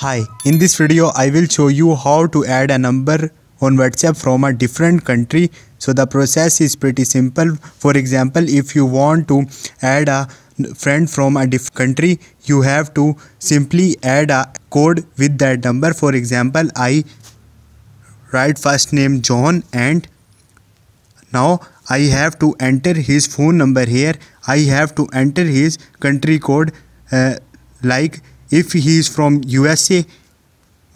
Hi, in this video I will show you how to add a number on WhatsApp from a different country. So the process is pretty simple. For example, if you want to add a friend from a different country, you have to simply add a code with that number. For example, I write first name John and now I have to enter his phone number here. I have to enter his country code uh, like if he is from USA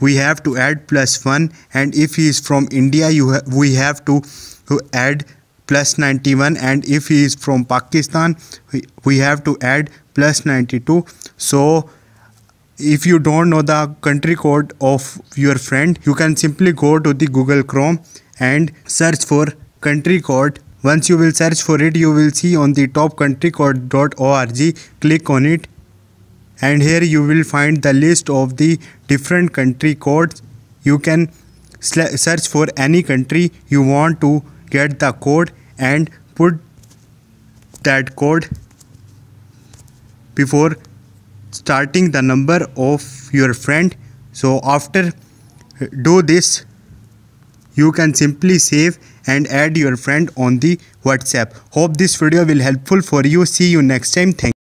we have to add plus 1 and if he is from India ha we have to add plus 91 and if he is from Pakistan we, we have to add plus 92 so if you don't know the country code of your friend you can simply go to the google chrome and search for country code once you will search for it you will see on the top countrycode.org click on it and here you will find the list of the different country codes you can search for any country you want to get the code and put that code before starting the number of your friend so after uh, do this you can simply save and add your friend on the whatsapp hope this video will helpful for you see you next time thank